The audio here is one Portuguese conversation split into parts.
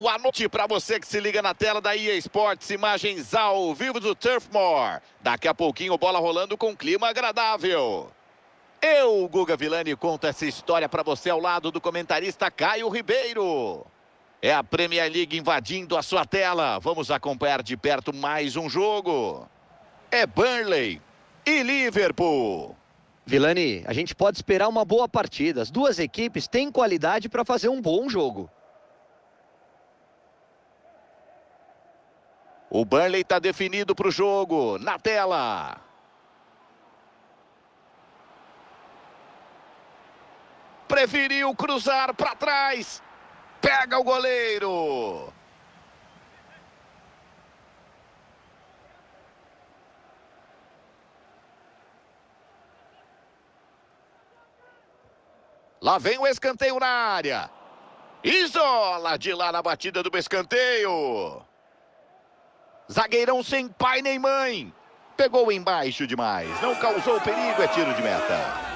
Boa noite para você que se liga na tela da EA Sports, imagens ao vivo do Turfmore. Daqui a pouquinho, bola rolando com clima agradável. Eu, Guga Villani, conto essa história para você ao lado do comentarista Caio Ribeiro. É a Premier League invadindo a sua tela. Vamos acompanhar de perto mais um jogo. É Burnley e Liverpool. Villani, a gente pode esperar uma boa partida. As duas equipes têm qualidade para fazer um bom jogo. O Burnley está definido para o jogo. Na tela. Preferiu cruzar para trás. Pega o goleiro. Lá vem o escanteio na área. Isola de lá na batida do escanteio. Zagueirão sem pai nem mãe. Pegou embaixo demais. Não causou perigo, é tiro de meta.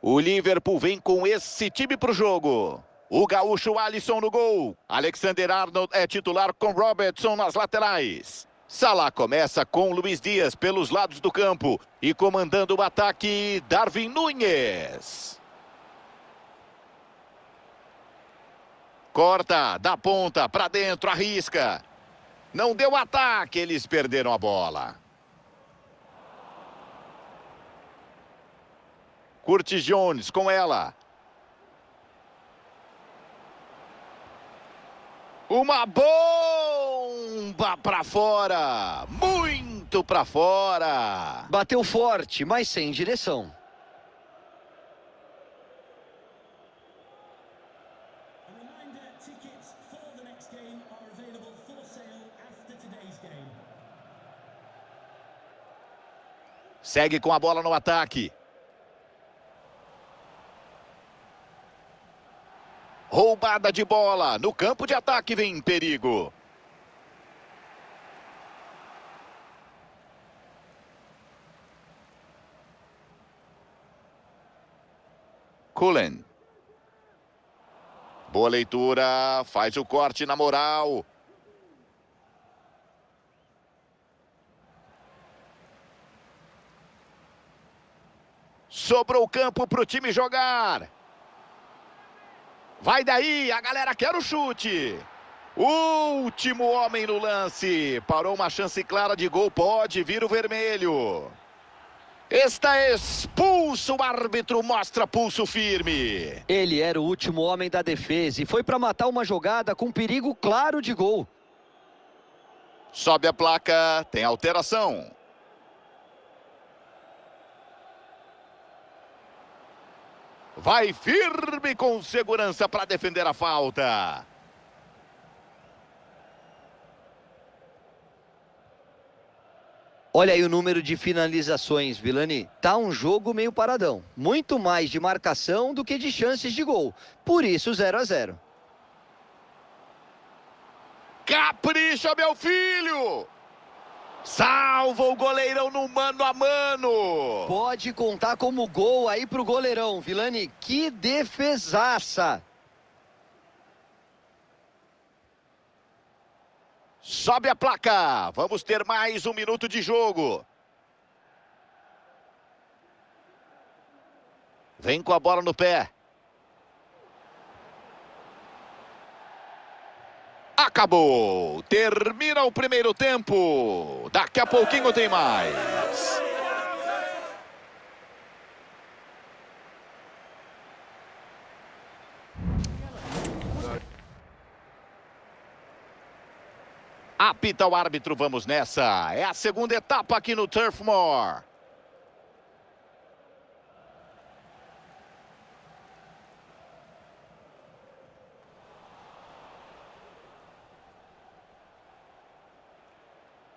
O Liverpool vem com esse time para o jogo. O gaúcho Alisson no gol. Alexander Arnold é titular com Robertson nas laterais. Salah começa com Luiz Dias pelos lados do campo e comandando o ataque Darwin Nunes. Corta da ponta para dentro, arrisca. Não deu ataque, eles perderam a bola. Curtis Jones com ela. Uma boa! bomba para fora, muito para fora. Bateu forte, mas sem direção. Segue com a bola no ataque. Roubada de bola no campo de ataque vem perigo. Cullen. Boa leitura, faz o corte na moral. Sobrou o campo para o time jogar. Vai daí, a galera quer o chute. Último homem no lance. Parou uma chance clara de gol, pode vir o vermelho. Está expulso, o árbitro mostra pulso firme. Ele era o último homem da defesa e foi para matar uma jogada com perigo claro de gol. Sobe a placa, tem alteração. Vai firme com segurança para defender a falta. Olha aí o número de finalizações, Vilani. Tá um jogo meio paradão. Muito mais de marcação do que de chances de gol. Por isso, 0 a 0 Capricha, meu filho! Salva o goleirão no mano a mano! Pode contar como gol aí pro goleirão, Vilani. Que defesaça! Sobe a placa. Vamos ter mais um minuto de jogo. Vem com a bola no pé. Acabou. Termina o primeiro tempo. Daqui a pouquinho tem mais. Apita o árbitro, vamos nessa. É a segunda etapa aqui no Turf Moor.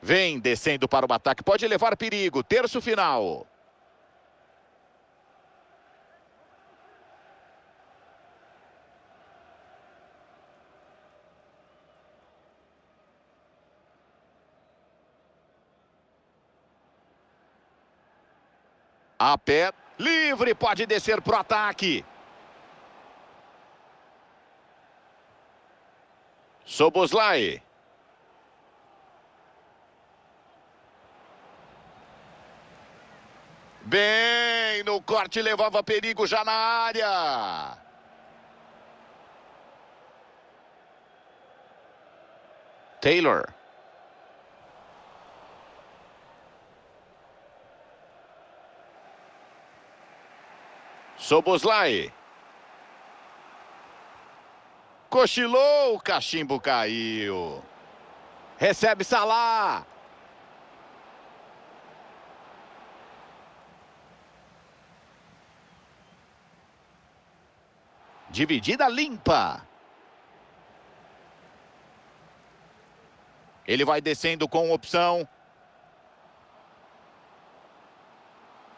Vem descendo para o ataque, pode levar perigo. Terço final. A pé, livre, pode descer pro ataque. Soboslai. Bem, no corte levava perigo já na área. Taylor. Soboslai. Cochilou, o cachimbo caiu. Recebe Salá. Dividida limpa. Ele vai descendo com opção.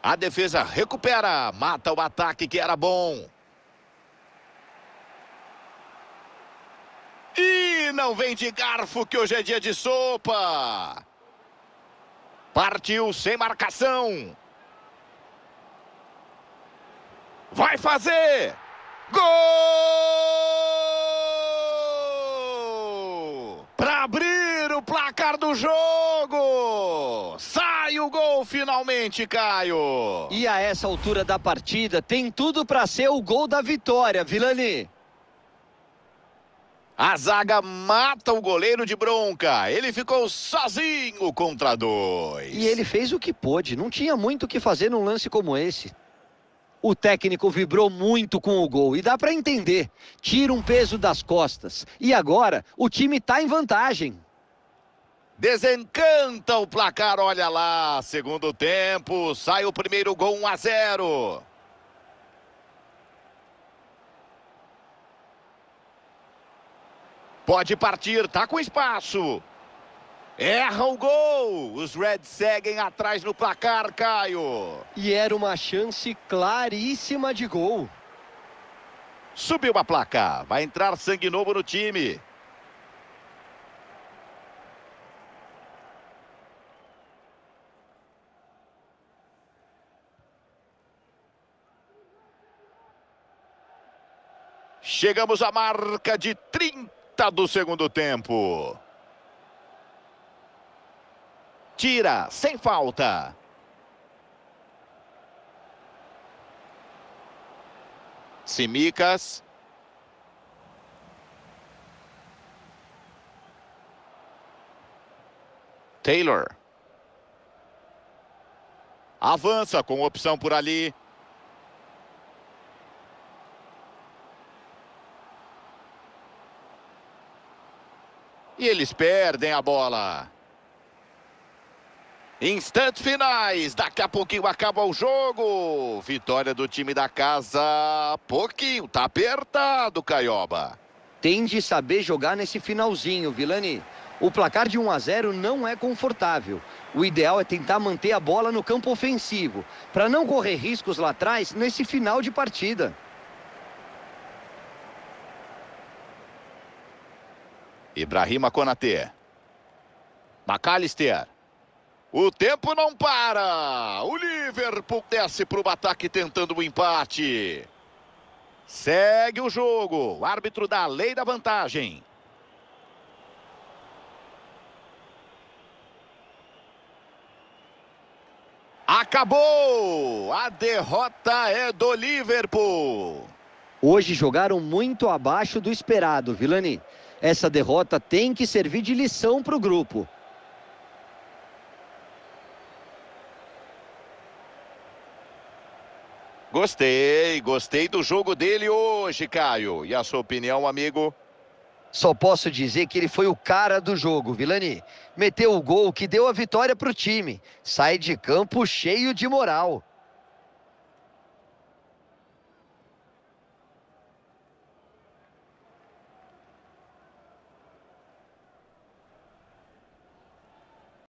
A defesa recupera, mata o ataque que era bom. E não vem de garfo que hoje é dia de sopa. Partiu sem marcação. Vai fazer! Gol! placar do jogo! Sai o gol finalmente, Caio! E a essa altura da partida, tem tudo para ser o gol da vitória, Vilani. A zaga mata o goleiro de bronca. Ele ficou sozinho contra dois. E ele fez o que pôde. Não tinha muito o que fazer num lance como esse. O técnico vibrou muito com o gol e dá para entender. Tira um peso das costas. E agora o time está em vantagem. Desencanta o placar, olha lá. Segundo tempo, sai o primeiro gol 1 a 0. Pode partir, tá com espaço. Erra o gol. Os Reds seguem atrás no placar, Caio. E era uma chance claríssima de gol. Subiu a placa. Vai entrar sangue novo no time. Chegamos à marca de 30 do segundo tempo. Tira, sem falta. Simicas. Taylor. Avança com opção por ali. E eles perdem a bola. Instantes finais, daqui a pouquinho acaba o jogo. Vitória do time da casa, pouquinho, tá apertado, Caioba. Tem de saber jogar nesse finalzinho, Vilani. O placar de 1 a 0 não é confortável. O ideal é tentar manter a bola no campo ofensivo, para não correr riscos lá atrás nesse final de partida. Ibrahima Konaté. McAllister. O tempo não para. O Liverpool desce para o ataque tentando o um empate. Segue o jogo. O árbitro dá lei da vantagem. Acabou! A derrota é do Liverpool. Hoje jogaram muito abaixo do esperado, Vilani. Essa derrota tem que servir de lição para o grupo. Gostei, gostei do jogo dele hoje, Caio. E a sua opinião, amigo? Só posso dizer que ele foi o cara do jogo, Vilani. Meteu o gol que deu a vitória para o time. Sai de campo cheio de moral.